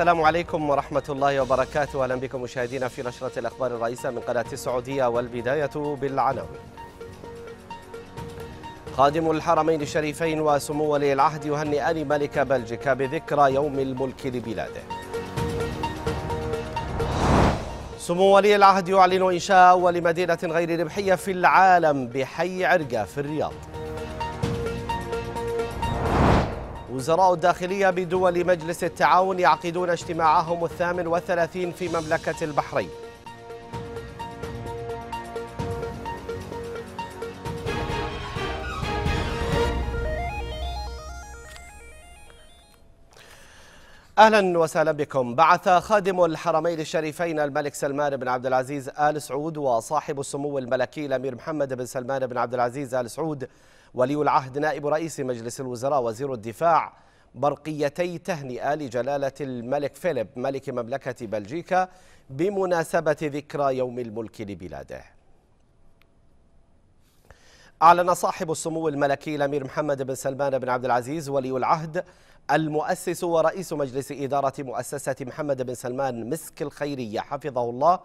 السلام عليكم ورحمة الله وبركاته أهلا بكم مشاهدينا في نشرة الأخبار الرئيسة من قناة السعودية والبداية بالعناوين خادم الحرمين الشريفين وسمو ولي العهد يهنئان ملك بلجيكا بذكرى يوم الملك لبلاده سمو ولي العهد يعلن إنشاء أول مدينة غير ربحية في العالم بحي عرقة في الرياض وزراء الداخلية بدول مجلس التعاون يعقدون اجتماعهم الثامن والثلاثين في مملكة البحرين اهلا وسهلا بكم بعث خادم الحرمين الشريفين الملك سلمان بن عبد العزيز ال سعود وصاحب السمو الملكي الامير محمد بن سلمان بن عبد العزيز ال سعود ولي العهد نائب رئيس مجلس الوزراء وزير الدفاع برقيتي تهنئة لجلالة الملك فيليب ملك مملكة بلجيكا بمناسبة ذكرى يوم الملك لبلاده أعلن صاحب السمو الملكي الأمير محمد بن سلمان بن عبد العزيز ولي العهد المؤسس ورئيس مجلس إدارة مؤسسة محمد بن سلمان مسك الخيرية حفظه الله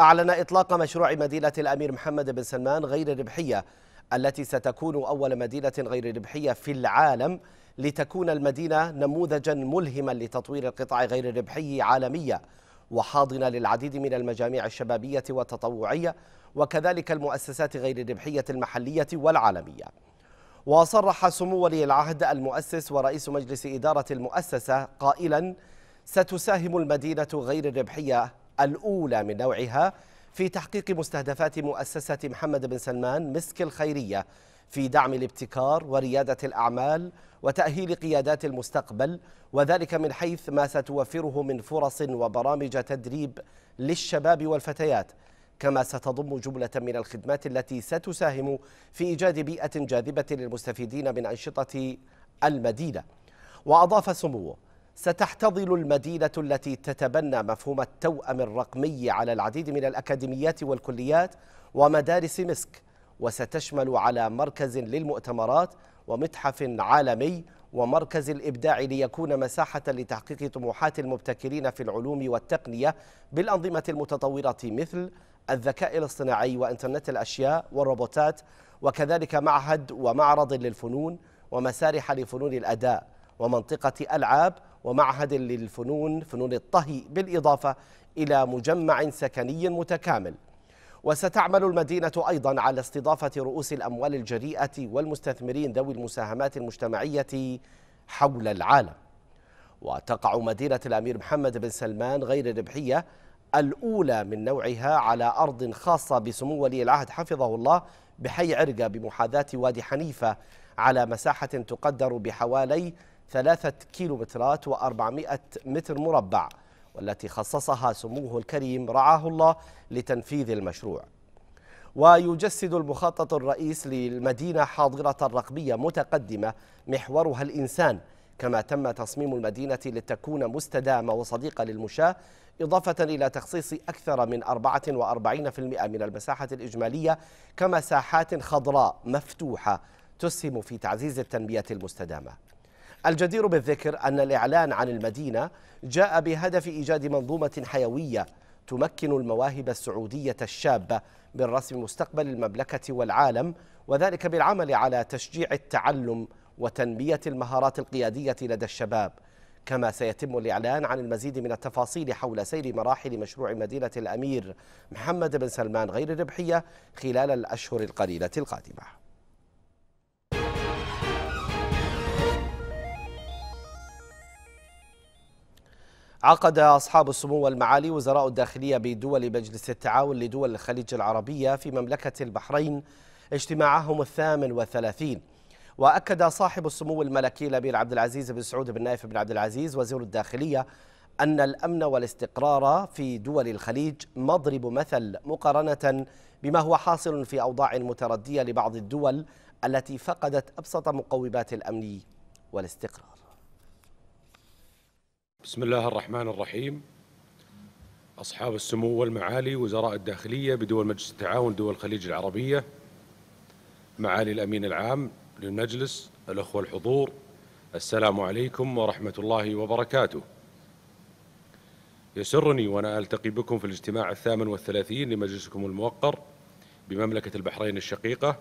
أعلن إطلاق مشروع مدينة الأمير محمد بن سلمان غير ربحية التي ستكون أول مدينة غير ربحية في العالم لتكون المدينة نموذجا ملهما لتطوير القطاع غير الربحي عالميا وحاضنة للعديد من المجاميع الشبابية والتطوعية وكذلك المؤسسات غير الربحية المحلية والعالمية وصرح سمو ولي العهد المؤسس ورئيس مجلس إدارة المؤسسة قائلا ستساهم المدينة غير الربحية الأولى من نوعها في تحقيق مستهدفات مؤسسة محمد بن سلمان مسك الخيرية في دعم الابتكار وريادة الأعمال وتأهيل قيادات المستقبل وذلك من حيث ما ستوفره من فرص وبرامج تدريب للشباب والفتيات كما ستضم جملة من الخدمات التي ستساهم في إيجاد بيئة جاذبة للمستفيدين من أنشطة المدينة وأضاف سموه ستحتضن المدينة التي تتبنى مفهوم التوأم الرقمي على العديد من الأكاديميات والكليات ومدارس مسك وستشمل على مركز للمؤتمرات ومتحف عالمي ومركز الإبداع ليكون مساحة لتحقيق طموحات المبتكرين في العلوم والتقنية بالأنظمة المتطورة مثل الذكاء الاصطناعي وإنترنت الأشياء والروبوتات وكذلك معهد ومعرض للفنون ومسارح لفنون الأداء ومنطقة ألعاب ومعهد للفنون فنون الطهي بالإضافة إلى مجمع سكني متكامل وستعمل المدينة أيضا على استضافة رؤوس الأموال الجريئة والمستثمرين ذوي المساهمات المجتمعية حول العالم وتقع مدينة الأمير محمد بن سلمان غير الربحية الأولى من نوعها على أرض خاصة بسمو ولي العهد حفظه الله بحي عرقة بمحاذاة وادي حنيفة على مساحة تقدر بحوالي ثلاثة كيلومترات وأربعمائة متر مربع والتي خصصها سموه الكريم رعاه الله لتنفيذ المشروع ويجسد المخطط الرئيس للمدينة حاضرة رقمية متقدمة محورها الإنسان كما تم تصميم المدينة لتكون مستدامة وصديقة للمشاة إضافة إلى تخصيص أكثر من 44% من المساحة الإجمالية كمساحات خضراء مفتوحة تسهم في تعزيز التنمية المستدامة الجدير بالذكر أن الإعلان عن المدينة جاء بهدف إيجاد منظومة حيوية تمكن المواهب السعودية الشابة من رسم مستقبل المملكة والعالم وذلك بالعمل على تشجيع التعلم وتنمية المهارات القيادية لدى الشباب كما سيتم الإعلان عن المزيد من التفاصيل حول سير مراحل مشروع مدينة الأمير محمد بن سلمان غير الربحية خلال الأشهر القليلة القادمة عقد أصحاب السمو والمعالي وزراء الداخلية بدول مجلس التعاون لدول الخليج العربية في مملكة البحرين اجتماعهم الثامن والثلاثين وأكد صاحب السمو الملكي الأمير عبد العزيز بن سعود بن نايف بن عبد العزيز وزير الداخلية أن الأمن والاستقرار في دول الخليج مضرب مثل مقارنة بما هو حاصل في أوضاع متردية لبعض الدول التي فقدت أبسط مقومات الأمن والاستقرار بسم الله الرحمن الرحيم أصحاب السمو والمعالي وزراء الداخلية بدول مجلس التعاون دول الخليج العربية معالي الأمين العام للمجلس الأخوة الحضور السلام عليكم ورحمة الله وبركاته يسرني وأنا ألتقي بكم في الاجتماع الثامن والثلاثين لمجلسكم الموقر بمملكة البحرين الشقيقة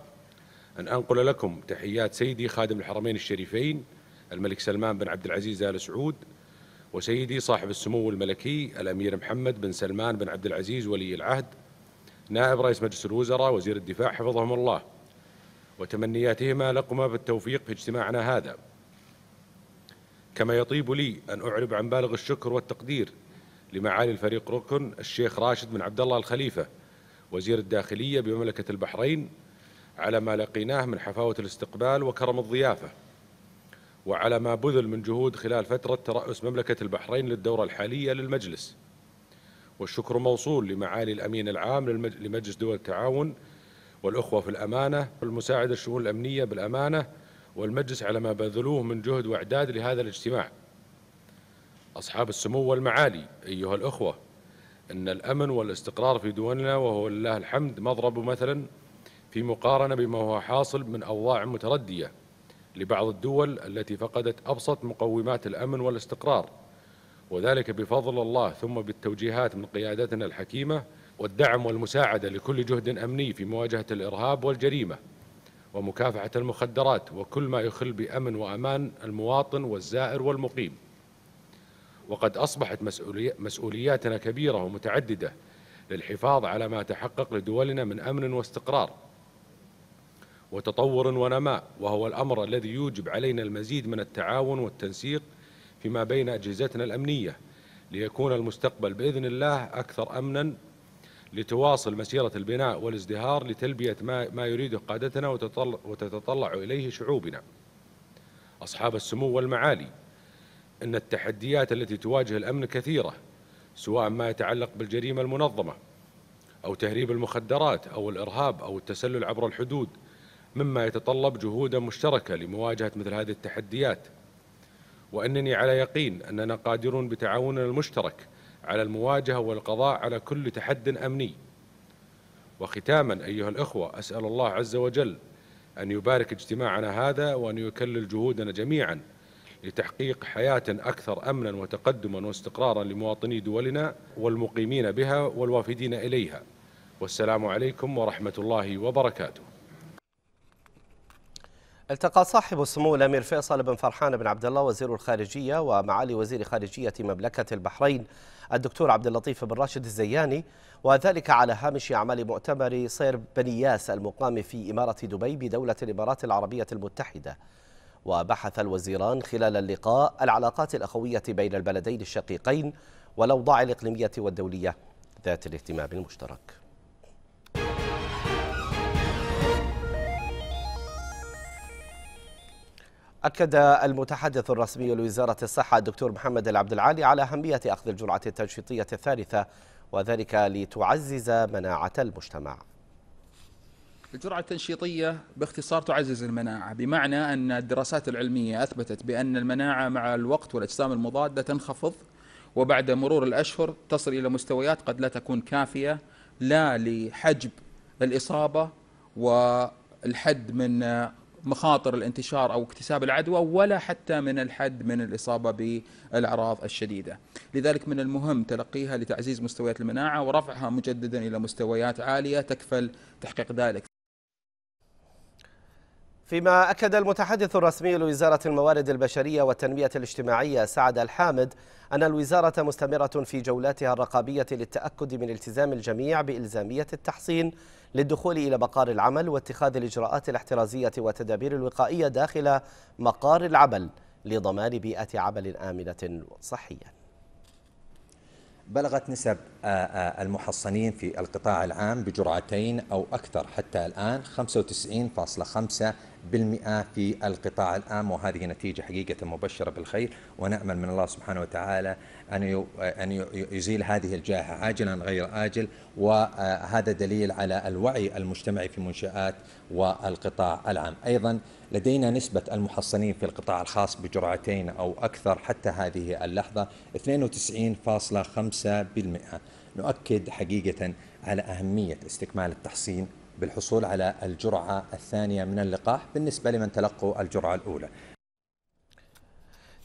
أن أنقل لكم تحيات سيدي خادم الحرمين الشريفين الملك سلمان بن عبد العزيز آل سعود وسيدي صاحب السمو الملكي الأمير محمد بن سلمان بن عبد العزيز ولي العهد نائب رئيس مجلس الوزراء وزير الدفاع حفظهم الله وتمنياتهما لكما بالتوفيق في اجتماعنا هذا كما يطيب لي أن أعرب عن بالغ الشكر والتقدير لمعالي الفريق ركن الشيخ راشد بن عبد الله الخليفة وزير الداخلية بمملكة البحرين على ما لقيناه من حفاوة الاستقبال وكرم الضيافة وعلى ما بذل من جهود خلال فترة ترأس مملكة البحرين للدورة الحالية للمجلس والشكر موصول لمعالي الأمين العام لمجلس دول التعاون والأخوة في الأمانة والمساعدة الشؤون الأمنية بالأمانة والمجلس على ما بذلوه من جهد وإعداد لهذا الاجتماع أصحاب السمو والمعالي أيها الأخوة أن الأمن والاستقرار في دولنا وهو لله الحمد مضرب مثلا في مقارنة بما هو حاصل من أوضاع متردية لبعض الدول التي فقدت أبسط مقومات الأمن والاستقرار وذلك بفضل الله ثم بالتوجيهات من قيادتنا الحكيمة والدعم والمساعدة لكل جهد أمني في مواجهة الإرهاب والجريمة ومكافحة المخدرات وكل ما يخل بأمن وأمان المواطن والزائر والمقيم وقد أصبحت مسؤولياتنا كبيرة ومتعددة للحفاظ على ما تحقق لدولنا من أمن واستقرار وتطور ونماء وهو الأمر الذي يوجب علينا المزيد من التعاون والتنسيق فيما بين أجهزتنا الأمنية ليكون المستقبل بإذن الله أكثر أمنا لتواصل مسيرة البناء والازدهار لتلبية ما, يريده قادتنا وتتطلع إليه شعوبنا أصحاب السمو والمعالي أن التحديات التي تواجه الأمن كثيرة سواء ما يتعلق بالجريمة المنظمة أو تهريب المخدرات أو الإرهاب أو التسلل عبر الحدود مما يتطلب جهودا مشتركه لمواجهه مثل هذه التحديات وانني على يقين اننا قادرون بتعاوننا المشترك على المواجهه والقضاء على كل تحد امني وختاما ايها الاخوه اسال الله عز وجل ان يبارك اجتماعنا هذا وان يكلل جهودنا جميعا لتحقيق حياه اكثر امنا وتقدما واستقرارا لمواطني دولنا والمقيمين بها والوافدين اليها والسلام عليكم ورحمه الله وبركاته التقى صاحب السمو الامير فيصل بن فرحان بن عبد الله وزير الخارجيه ومعالي وزير خارجيه مملكه البحرين الدكتور عبد اللطيف بن راشد الزياني وذلك على هامش اعمال مؤتمر صير بنياس المقام في اماره دبي بدوله الامارات العربيه المتحده. وبحث الوزيران خلال اللقاء العلاقات الاخويه بين البلدين الشقيقين والاوضاع الاقليميه والدوليه ذات الاهتمام المشترك. أكد المتحدث الرسمي لوزارة الصحة الدكتور محمد العبد العالي على أهمية أخذ الجرعة التنشيطية الثالثة وذلك لتعزز مناعة المجتمع الجرعة التنشيطية باختصار تعزز المناعة بمعنى أن الدراسات العلمية أثبتت بأن المناعة مع الوقت والأجسام المضادة تنخفض وبعد مرور الأشهر تصل إلى مستويات قد لا تكون كافية لا لحجب الإصابة والحد من مخاطر الانتشار او اكتساب العدوى ولا حتى من الحد من الاصابه بالاعراض الشديده. لذلك من المهم تلقيها لتعزيز مستويات المناعه ورفعها مجددا الى مستويات عاليه تكفل تحقيق ذلك. فيما أكد المتحدث الرسمي لوزارة الموارد البشرية والتنمية الاجتماعية سعد الحامد أن الوزارة مستمرة في جولاتها الرقابية للتأكد من التزام الجميع بإلزامية التحصين للدخول إلى مقار العمل واتخاذ الإجراءات الاحترازية والتدابير الوقائية داخل مقار العمل لضمان بيئة عمل آمنة صحية بلغت نسب المحصنين في القطاع العام بجرعتين أو أكثر حتى الآن 95.5 بالمئة في القطاع العام وهذه نتيجة حقيقة مبشرة بالخير ونأمل من الله سبحانه وتعالى أن أن يزيل هذه الجائحة عاجلا غير آجل وهذا دليل على الوعي المجتمعي في منشآت والقطاع العام أيضا لدينا نسبة المحصنين في القطاع الخاص بجرعتين أو أكثر حتى هذه اللحظة 92.5% نؤكد حقيقة على أهمية استكمال التحصين بالحصول على الجرعة الثانية من اللقاح بالنسبة لمن تلقوا الجرعة الأولى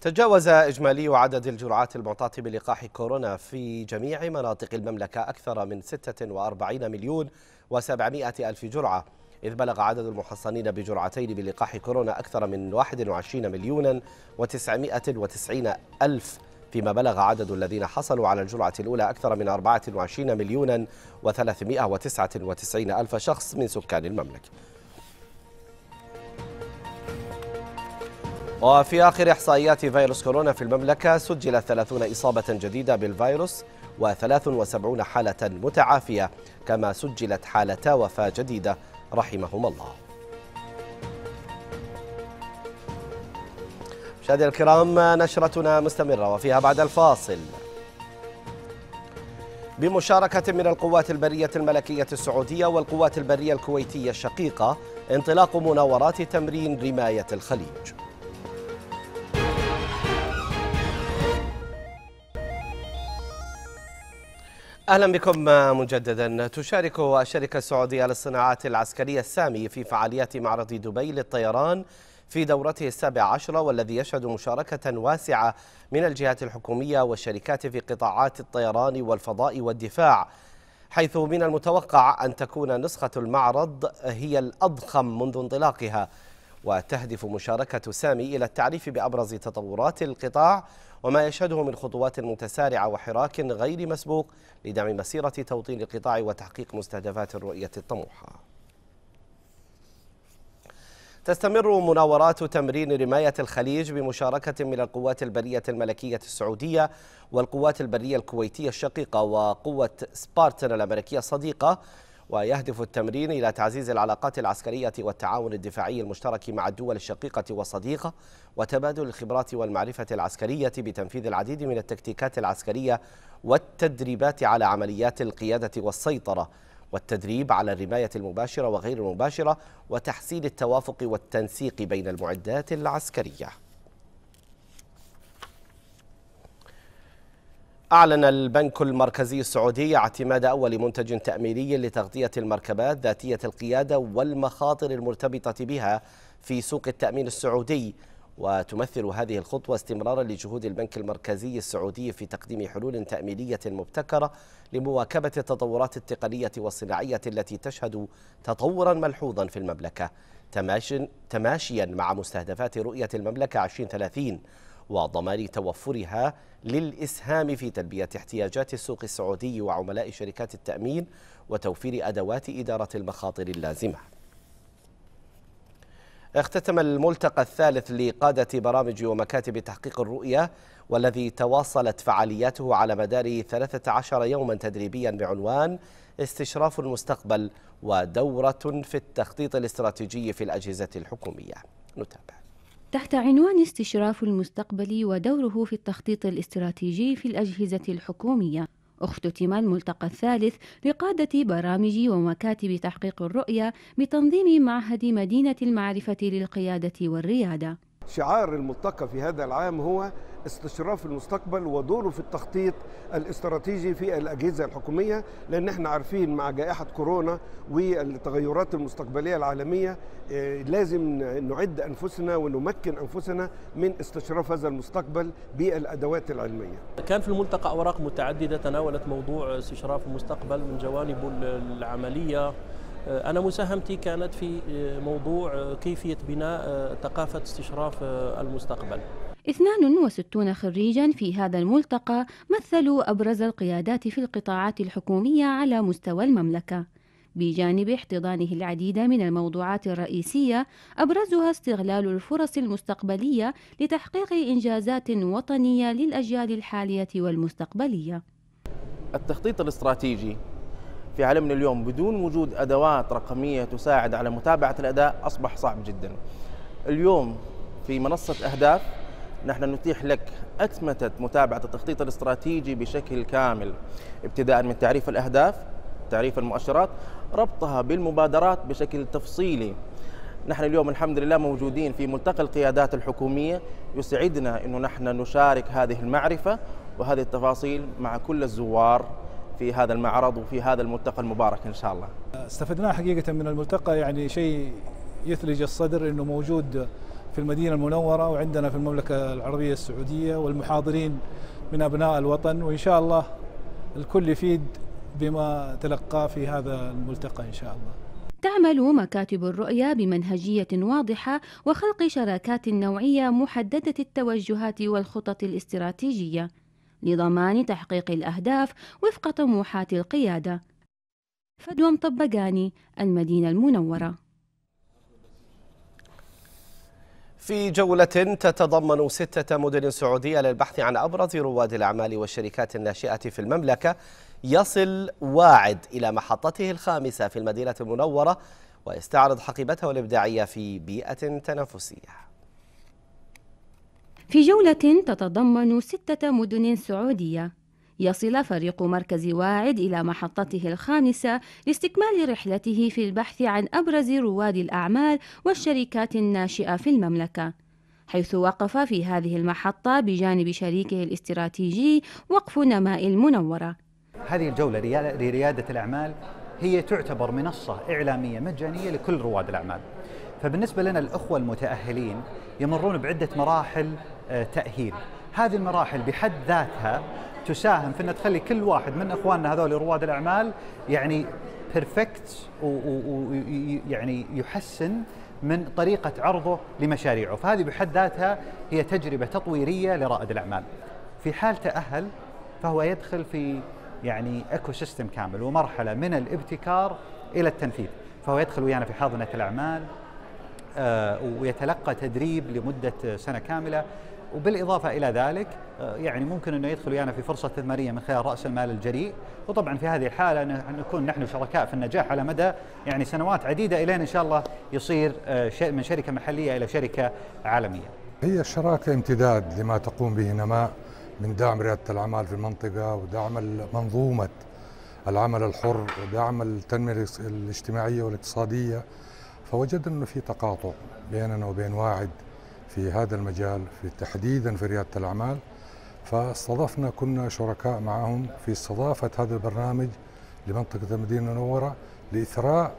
تجاوز إجمالي عدد الجرعات المعطاة بلقاح كورونا في جميع مناطق المملكة أكثر من 46 مليون و700 ألف جرعة إذ بلغ عدد المحصنين بجرعتين بلقاح كورونا أكثر من 21 مليون و990 ألف فيما بلغ عدد الذين حصلوا على الجرعة الأولى أكثر من 24 مليون و399 ألف شخص من سكان المملكة وفي آخر إحصائيات فيروس كورونا في المملكة سجلت 30 إصابة جديدة بالفيروس و73 حالة متعافية كما سجلت حالتا وفاة جديدة رحمهم الله مشاهدينا الكرام نشرتنا مستمرة وفيها بعد الفاصل بمشاركة من القوات البرية الملكية السعودية والقوات البرية الكويتية الشقيقة انطلاق مناورات تمرين رماية الخليج اهلا بكم مجددا تشارك الشركه السعوديه للصناعات العسكريه السامي في فعاليات معرض دبي للطيران في دورته السابع عشرة والذي يشهد مشاركة واسعة من الجهات الحكومية والشركات في قطاعات الطيران والفضاء والدفاع حيث من المتوقع أن تكون نسخة المعرض هي الأضخم منذ انطلاقها وتهدف مشاركة سامي إلى التعريف بأبرز تطورات القطاع وما يشهده من خطوات متسارعة وحراك غير مسبوق لدعم مسيرة توطين القطاع وتحقيق مستهدفات الرؤية الطموحة تستمر مناورات تمرين رماية الخليج بمشاركة من القوات البرية الملكية السعودية والقوات البرية الكويتية الشقيقة وقوة سبارتن الأمريكية الصديقة ويهدف التمرين إلى تعزيز العلاقات العسكرية والتعاون الدفاعي المشترك مع الدول الشقيقة والصديقة وتبادل الخبرات والمعرفة العسكرية بتنفيذ العديد من التكتيكات العسكرية والتدريبات على عمليات القيادة والسيطرة والتدريب على الرماية المباشرة وغير المباشرة وتحسين التوافق والتنسيق بين المعدات العسكرية أعلن البنك المركزي السعودي اعتماد أول منتج تأميني لتغطية المركبات ذاتية القيادة والمخاطر المرتبطة بها في سوق التأمين السعودي وتمثل هذه الخطوة استمرارا لجهود البنك المركزي السعودي في تقديم حلول تأمينية مبتكرة لمواكبة التطورات التقنية والصناعية التي تشهد تطورا ملحوظا في المملكة تماشيا مع مستهدفات رؤية المملكة 2030 وضمان توفرها للإسهام في تلبية احتياجات السوق السعودي وعملاء شركات التأمين وتوفير أدوات إدارة المخاطر اللازمة اختتم الملتقى الثالث لقادة برامج ومكاتب تحقيق الرؤية والذي تواصلت فعالياته على مدار 13 يوما تدريبيا بعنوان استشراف المستقبل ودورة في التخطيط الاستراتيجي في الأجهزة الحكومية نتابع تحت عنوان استشراف المستقبل ودوره في التخطيط الاستراتيجي في الأجهزة الحكومية اختتم الملتقى الثالث لقادة برامج ومكاتب تحقيق الرؤية بتنظيم معهد مدينة المعرفة للقيادة والريادة شعار الملتقى في هذا العام هو استشراف المستقبل ودوره في التخطيط الاستراتيجي في الاجهزه الحكوميه لان احنا عارفين مع جائحه كورونا والتغيرات المستقبليه العالميه آه، لازم نعد انفسنا ونمكن انفسنا من استشراف هذا المستقبل بالادوات العلميه. كان في الملتقى اوراق متعدده تناولت موضوع استشراف المستقبل من جوانبه العمليه آه، أنا مساهمتي كانت في آه، موضوع آه، كيفية بناء ثقافة استشراف المستقبل 62 خريجا في هذا الملتقى مثلوا أبرز القيادات في القطاعات الحكومية على مستوى المملكة بجانب احتضانه العديد من الموضوعات الرئيسية أبرزها استغلال الفرص المستقبلية لتحقيق إنجازات وطنية للأجيال الحالية والمستقبلية التخطيط الاستراتيجي في عالمنا اليوم بدون وجود أدوات رقمية تساعد على متابعة الأداء أصبح صعب جدا اليوم في منصة أهداف نحن نتيح لك أتمتة متابعة التخطيط الاستراتيجي بشكل كامل ابتداء من تعريف الأهداف تعريف المؤشرات ربطها بالمبادرات بشكل تفصيلي نحن اليوم الحمد لله موجودين في ملتقى القيادات الحكومية يسعدنا أنه نحن نشارك هذه المعرفة وهذه التفاصيل مع كل الزوار في هذا المعرض وفي هذا الملتقى المبارك إن شاء الله استفدنا حقيقة من الملتقى يعني شيء يثلج الصدر أنه موجود في المدينة المنورة وعندنا في المملكة العربية السعودية والمحاضرين من أبناء الوطن وإن شاء الله الكل يفيد بما تلقاه في هذا الملتقى إن شاء الله تعمل مكاتب الرؤية بمنهجية واضحة وخلق شراكات نوعية محددة التوجهات والخطط الاستراتيجية لضمان تحقيق الأهداف وفق طموحات القيادة. فدوى مطبقاني المدينة المنورة في جولة تتضمن ستة مدن سعودية للبحث عن أبرز رواد الأعمال والشركات الناشئة في المملكة يصل واعد إلى محطته الخامسة في المدينة المنورة ويستعرض حقيبته الإبداعية في بيئة تنافسية في جولة تتضمن ستة مدن سعودية يصل فريق مركز واعد إلى محطته الخامسة لاستكمال رحلته في البحث عن أبرز رواد الأعمال والشركات الناشئة في المملكة حيث وقف في هذه المحطة بجانب شريكه الاستراتيجي وقف نماء المنورة هذه الجولة لريادة الأعمال هي تعتبر منصة إعلامية مجانية لكل رواد الأعمال فبالنسبة لنا الأخوة المتأهلين يمرون بعدة مراحل آه، تأهيل هذه المراحل بحد ذاتها تساهم في ان تخلي كل واحد من اخواننا هذول رواد الاعمال يعني بيرفكت ويعني يحسن من طريقه عرضه لمشاريعه، فهذه بحد ذاتها هي تجربه تطويريه لرائد الاعمال. في حال تاهل فهو يدخل في يعني ايكو سيستم كامل ومرحله من الابتكار الى التنفيذ، فهو يدخل ويانا في حاضنه الاعمال، آه، ويتلقى تدريب لمدة سنة كاملة وبالإضافة إلى ذلك آه، يعني ممكن أنه يدخل ويانا في فرصة استثمارية من خلال رأس المال الجريء وطبعا في هذه الحالة نكون نحن شركاء في النجاح على مدى يعني سنوات عديدة إلين إن شاء الله يصير آه، من شركة محلية إلى شركة عالمية هي الشراكة امتداد لما تقوم به نماء من دعم ريادة الأعمال في المنطقة ودعم منظومة العمل الحر ودعم التنمية الاجتماعية والاقتصادية فوجدنا انه في تقاطع بيننا وبين واعد في هذا المجال في تحديدا في رياده الاعمال فاستضفنا كنا شركاء معهم في استضافه هذا البرنامج لمنطقه المدينه المنوره لاثراء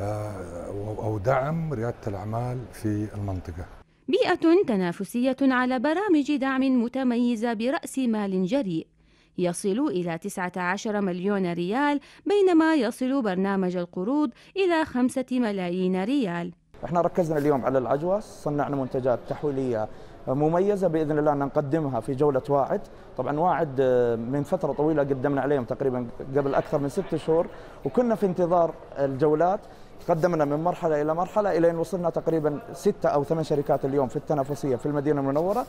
آه، او دعم رياده الاعمال في المنطقه. بيئه تنافسيه على برامج دعم متميزه براس مال جريء يصل إلى 19 مليون ريال بينما يصل برنامج القروض إلى 5 ملايين ريال احنا ركزنا اليوم على العجوة صنعنا منتجات تحويلية مميزة بإذن الله نقدمها في جولة واعد طبعا واعد آه، من فترة طويلة قدمنا عليهم تقريبا قبل أكثر من ست شهور وكنا في انتظار الجولات تقدمنا من مرحلة إلى مرحلة إلى أن وصلنا تقريبا ستة أو ثمان شركات اليوم في التنافسية في المدينة المنورة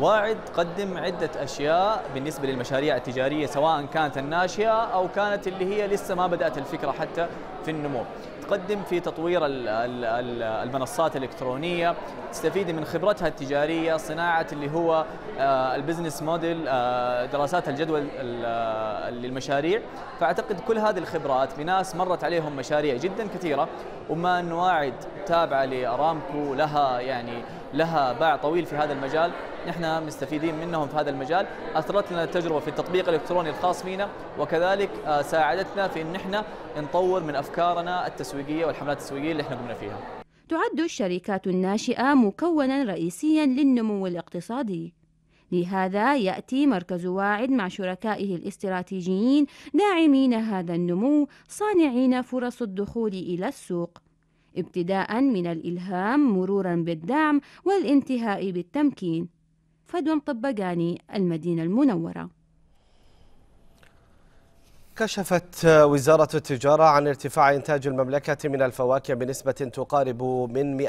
واعد قدم عدة أشياء بالنسبة للمشاريع التجارية سواء كانت الناشئة أو كانت اللي هي لسه ما بدأت الفكرة حتى في النمو تقدم في تطوير المنصات الإلكترونية تستفيدي من خبرتها التجارية صناعة اللي هو آه، البزنس موديل آه، دراسات الجدول آه، للمشاريع فأعتقد كل هذه الخبرات بناس مرت عليهم مشاريع جدا كثيرة وما أن واعد تابعة لأرامكو لها يعني لها باع طويل في هذا المجال نحن مستفيدين منهم في هذا المجال أثرت لنا التجربة في التطبيق الإلكتروني الخاص فينا وكذلك آه، ساعدتنا في أن نحن نطور من أفكارنا التسويقية والحملات التسويقية اللي احنا قمنا فيها تعد الشركات الناشئة مكونا رئيسيا للنمو الاقتصادي لهذا يأتي مركز واعد مع شركائه الاستراتيجيين داعمين هذا النمو صانعين فرص الدخول إلى السوق ابتداء من الإلهام مرورا بالدعم والانتهاء بالتمكين فدوى طبقاني المدينة المنورة كشفت وزارة التجارة عن ارتفاع إنتاج المملكة من الفواكه بنسبة تقارب من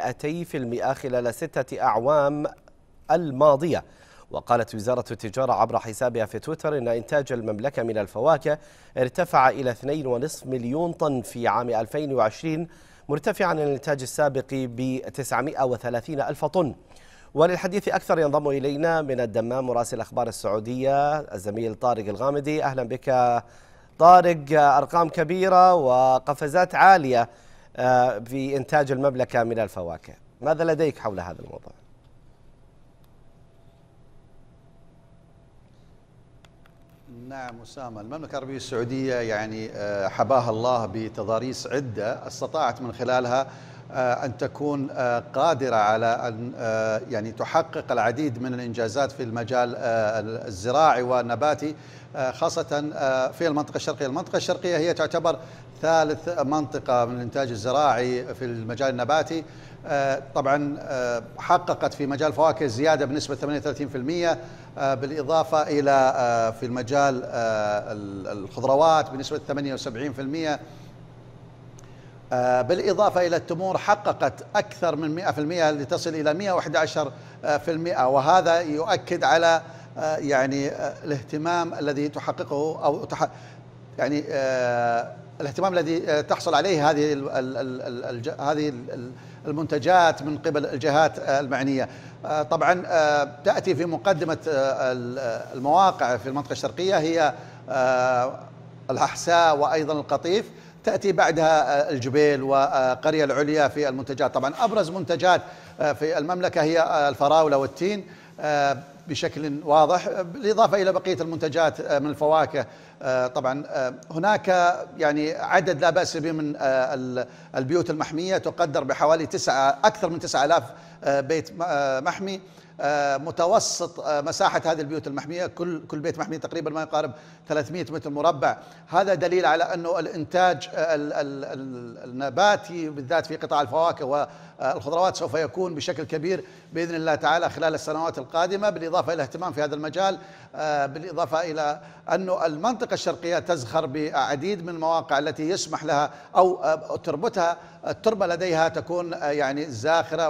200% خلال ستة أعوام الماضية وقالت وزارة التجارة عبر حسابها في تويتر إن إنتاج المملكة من الفواكه ارتفع إلى 2.5 مليون طن في عام 2020 مرتفعا عن الانتاج السابق ب 930 ألف طن وللحديث أكثر ينضم إلينا من الدمام مراسل أخبار السعودية الزميل طارق الغامدي أهلا بك طارق أرقام كبيرة وقفزات عالية آه، في إنتاج المملكة من الفواكه ماذا لديك حول هذا الموضوع؟ نعم أسامة المملكة العربية السعودية يعني آه، حباها الله بتضاريس عدة استطاعت من خلالها آه، أن تكون آه، قادرة على أن يعني تحقق العديد من الإنجازات في المجال الزراعي والنباتي خاصة في المنطقة الشرقية المنطقة الشرقية هي تعتبر ثالث منطقة من الإنتاج الزراعي في المجال النباتي آه، طبعا آه، حققت في مجال الفواكه زيادة بنسبة 38% آه، بالإضافة إلى في المجال الخضروات بنسبة 78% بالإضافة إلى التمور حققت أكثر من 100% لتصل إلى 111% وهذا يؤكد على يعني الاهتمام الذي تحققه أو يعني آه، الاهتمام الذي آه، تحصل عليه هذه هذه المنتجات من قبل الجهات آه، المعنيه طبعا تاتي في مقدمه المواقع في المنطقه الشرقيه هي الاحساء وايضا القطيف تاتي بعدها الجبيل وقريه العليا في المنتجات طبعا ابرز منتجات في المملكه هي الفراوله والتين بشكل واضح بالإضافة إلى بقية المنتجات آه، من الفواكه آه، طبعا آه، هناك يعني عدد لا بأس به من البيوت المحمية تقدر بحوالي تسعة أكثر من 9000 بيت محمي متوسط مساحة هذه البيوت المحمية كل كل بيت محمي تقريبا ما يقارب 300 متر مربع هذا دليل على أنه الإنتاج آه، النباتي بالذات في قطاع الفواكه والخضروات سوف يكون بشكل كبير بإذن الله تعالى خلال السنوات القادمة بالإضافة إلى اهتمام في هذا المجال آه، بالإضافة إلى أنه المنطقة الشرقية تزخر بعديد من المواقع التي يسمح لها أو آه، تربتها التربة لديها تكون يعني زاخرة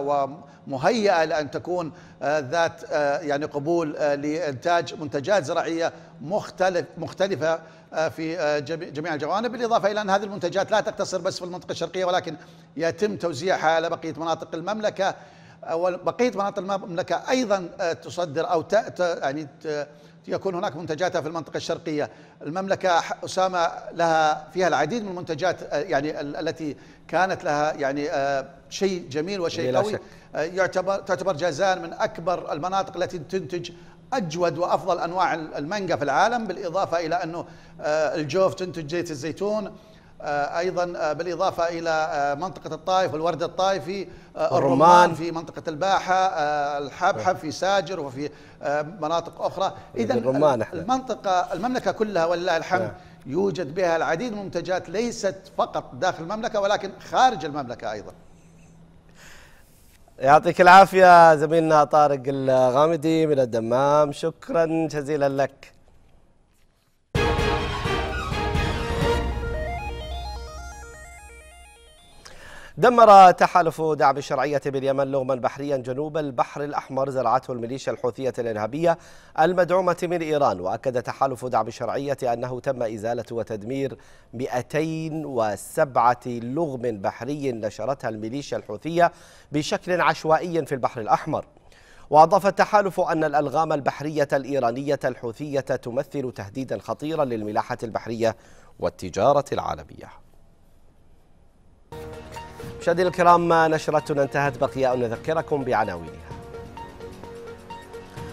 ومهيئة لأن تكون ذات يعني قبول لإنتاج منتجات زراعية مختلف مختلفة آه، في آه، جميع الجوانب بالإضافة إلى أن هذه المنتجات لا تقتصر بس في المنطقة الشرقية ولكن يتم توزيعها على بقية مناطق المملكة آه، وبقية مناطق المملكة أيضا تصدر أو يعني يكون هناك منتجاتها في المنطقة الشرقية المملكة أسامة لها فيها العديد من المنتجات يعني التي كانت لها يعني شيء جميل وشيء قوي يعتبر تعتبر جازان من أكبر المناطق التي تنتج اجود وافضل انواع المانجا في العالم بالاضافه الى انه آه، الجوف تنتج زيت الزيتون آه، ايضا آه، بالاضافه الى منطقه الطائف والورد الطائفي الرمان في منطقه الباحه الحبحب في ساجر وفي مناطق اخرى اذا المنطقه المملكه كلها ولله الحمد نعم. يوجد بها العديد من المنتجات ليست فقط داخل المملكه ولكن خارج المملكه ايضا يعطيك العافية زميلنا طارق الغامدي من الدمام شكرا جزيلا لك دمر تحالف دعم الشرعية باليمن لغما بحريا جنوب البحر الأحمر زرعته الميليشيا الحوثية الإرهابية المدعومة من إيران وأكد تحالف دعم الشرعية أنه تم إزالة وتدمير 207 لغم بحري نشرتها الميليشيا الحوثية بشكل عشوائي في البحر الأحمر وأضاف التحالف أن الألغام البحرية الإيرانية الحوثية تمثل تهديدا خطيرا للملاحة البحرية والتجارة العالمية مشاهدينا الكرام نشرتنا انتهت بقي نذكركم بعناوينها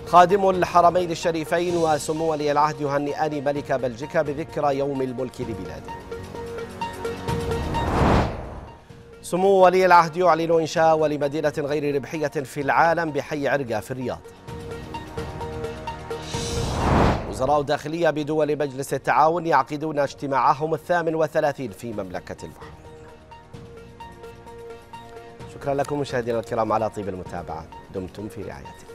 خادم الحرمين الشريفين وسمو ولي العهد يهنئان ملك بلجيكا بذكرى يوم الملك لبلاده سمو ولي العهد يعلن إنشاء ولمدينة غير ربحية في العالم بحي عرقة في الرياض وزراء الداخلية بدول مجلس التعاون يعقدون اجتماعهم الثامن وثلاثين في مملكة البحرين شكرا لكم مشاهدينا الكرام على طيب المتابعة دمتم في رعاية الله